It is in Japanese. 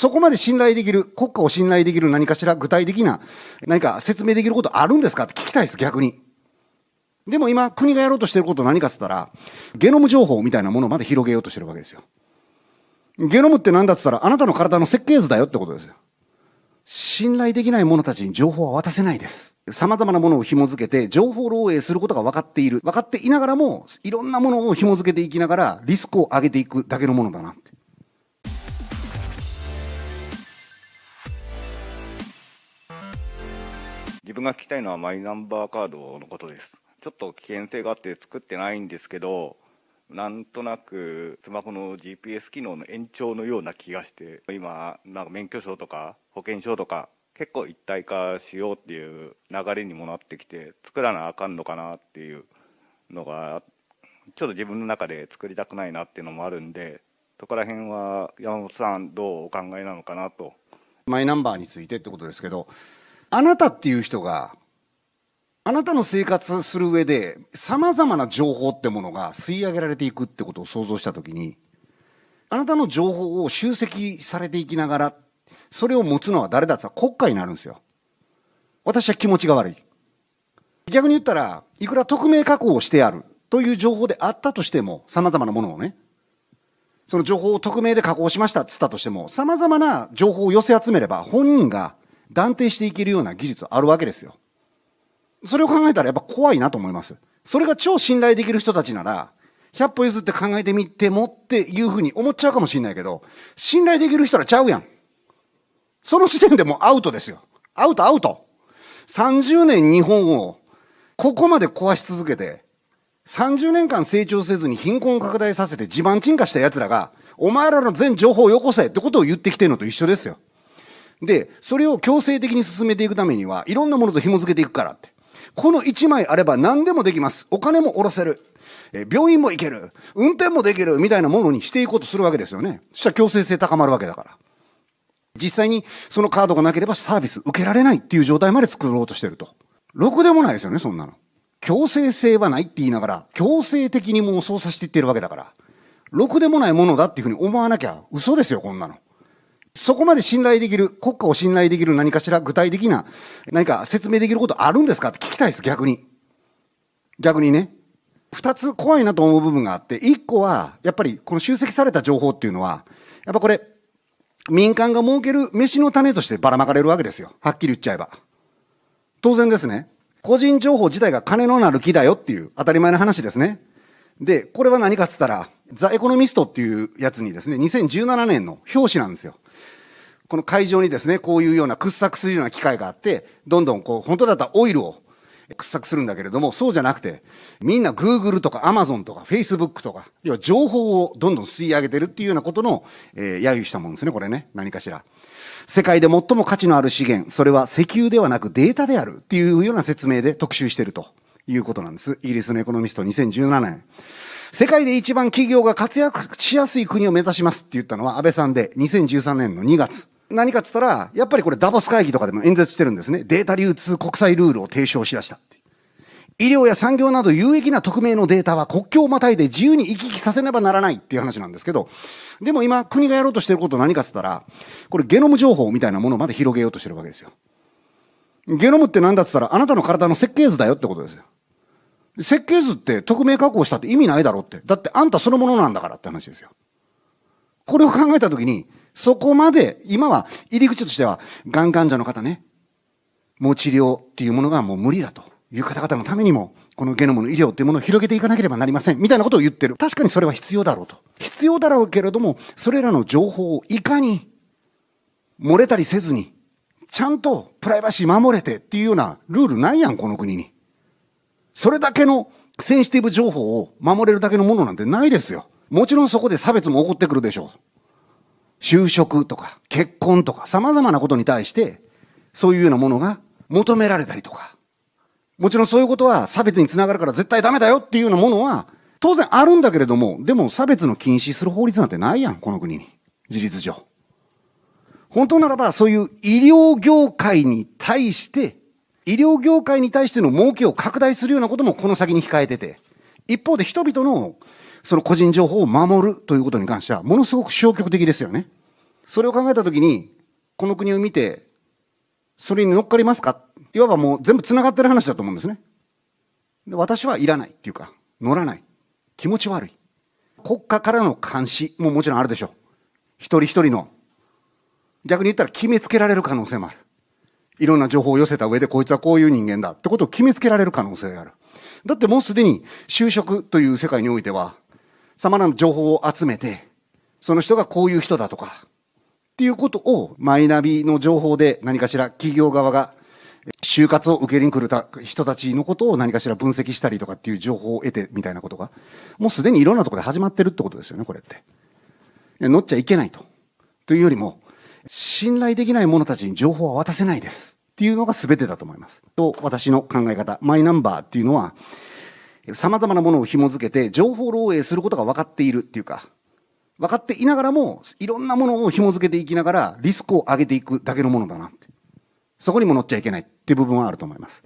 そこまで信頼できる、国家を信頼できる何かしら具体的な、何か説明できることあるんですかって聞きたいです、逆に。でも今、国がやろうとしてること何かっつったら、ゲノム情報みたいなものまで広げようとしてるわけですよ。ゲノムって何だっつったら、あなたの体の設計図だよってことですよ。信頼できない者たちに情報は渡せないです。様々なものを紐づけて、情報漏洩することが分かっている。分かっていながらも、いろんなものを紐づけていきながら、リスクを上げていくだけのものだな。自分が聞きたいのはマイナンバーカードのことです。ちょっと危険性があって作ってないんですけど、なんとなくスマホの GPS 機能の延長のような気がして、今、なんか免許証とか保険証とか、結構一体化しようっていう流れにもなってきて、作らなあかんのかなっていうのが、ちょっと自分の中で作りたくないなっていうのもあるんで、そこら辺は山本さん、どうお考えなのかなと。マイナンバーについてってことですけど、あなたっていう人が、あなたの生活する上で、様々な情報ってものが吸い上げられていくってことを想像したときに、あなたの情報を集積されていきながら、それを持つのは誰だって国家になるんですよ。私は気持ちが悪い。逆に言ったら、いくら匿名加工をしてあるという情報であったとしても、様々なものをね、その情報を匿名で加工しましたっつったとしても、様々な情報を寄せ集めれば、本人が断定していけるような技術あるわけですよ。それを考えたらやっぱ怖いなと思います。それが超信頼できる人たちなら、100歩譲って考えてみてもっていうふうに思っちゃうかもしれないけど、信頼できる人らちゃうやん。その時点でもうアウトですよ。アウトアウト。30年日本をここまで壊し続けて、30年間成長せずに貧困を拡大させて地盤沈下した奴らが、お前らの全情報をよこせってことを言ってきてるのと一緒ですよ。で、それを強制的に進めていくためには、いろんなものと紐付けていくからって。この一枚あれば何でもできます。お金も下ろせる。え病院も行ける。運転もできる。みたいなものにしていこうとするわけですよね。そしたら強制性高まるわけだから。実際にそのカードがなければサービス受けられないっていう状態まで作ろうとしてると。ろくでもないですよね、そんなの。強制性はないって言いながら、強制的にもう操作していってるわけだから。ろくでもないものだっていうふうに思わなきゃ嘘ですよ、こんなの。そこまで信頼できる、国家を信頼できる何かしら具体的な、何か説明できることあるんですかって聞きたいです、逆に。逆にね。二つ怖いなと思う部分があって、一個は、やっぱりこの集積された情報っていうのは、やっぱこれ、民間が儲ける飯の種としてばらまかれるわけですよ。はっきり言っちゃえば。当然ですね。個人情報自体が金のなる木だよっていう当たり前の話ですね。で、これは何かっつったら、ザ・エコノミストっていうやつにですね、2017年の表紙なんですよ。この会場にですね、こういうような掘削するような機会があって、どんどんこう、本当だったらオイルを掘削するんだけれども、そうじゃなくて、みんな Google とか Amazon とか Facebook とか、要は情報をどんどん吸い上げてるっていうようなことの、えー、揶揄したもんですね、これね。何かしら。世界で最も価値のある資源、それは石油ではなくデータであるっていうような説明で特集してるということなんです。イギリスのエコノミスト2017年。世界で一番企業が活躍しやすい国を目指しますって言ったのは安倍さんで、2013年の2月。何かっつったら、やっぱりこれダボス会議とかでも演説してるんですね。データ流通国際ルールを提唱しだした。医療や産業など有益な匿名のデータは国境をまたいで自由に行き来させねばならないっていう話なんですけど、でも今国がやろうとしてること何かっつったら、これゲノム情報みたいなものまで広げようとしてるわけですよ。ゲノムって何だっつったら、あなたの体の設計図だよってことですよ。設計図って匿名加工したって意味ないだろって。だってあんたそのものなんだからって話ですよ。これを考えたときに、そこまで、今は入り口としては、がん患者の方ね、もう治療っていうものがもう無理だという方々のためにも、このゲノムの医療っていうものを広げていかなければなりません。みたいなことを言ってる。確かにそれは必要だろうと。必要だろうけれども、それらの情報をいかに漏れたりせずに、ちゃんとプライバシー守れてっていうようなルールないやん、この国に。それだけのセンシティブ情報を守れるだけのものなんてないですよ。もちろんそこで差別も起こってくるでしょう。就職とか結婚とか様々なことに対してそういうようなものが求められたりとか。もちろんそういうことは差別につながるから絶対ダメだよっていうようなものは当然あるんだけれども、でも差別の禁止する法律なんてないやん、この国に。事実上。本当ならばそういう医療業界に対して医療業界に対しての儲けを拡大するようなこともこの先に控えてて、一方で人々のその個人情報を守るということに関しては、ものすごく消極的ですよね。それを考えたときに、この国を見て、それに乗っかりますかいわばもう全部繋がってる話だと思うんですね。で私はいらないっていうか、乗らない。気持ち悪い。国家からの監視ももちろんあるでしょう。一人一人の。逆に言ったら決めつけられる可能性もある。いろんな情報を寄せた上で、こいつはこういう人間だってことを決めつけられる可能性がある。だってもうすでに就職という世界においては、様々な情報を集めて、その人がこういう人だとか、っていうことをマイナビの情報で何かしら企業側が就活を受けに来る人たちのことを何かしら分析したりとかっていう情報を得てみたいなことが、もうすでにいろんなところで始まってるってことですよね、これって。乗っちゃいけないと。というよりも、信頼できない者たちに情報は渡せないです。っていうのが全てだと思います。と、私の考え方。マイナンバーっていうのは、様々なものを紐づけて情報漏洩することが分かっているっていうか、分かっていながらも、いろんなものを紐づけていきながら、リスクを上げていくだけのものだなって。そこにも乗っちゃいけないっていう部分はあると思います。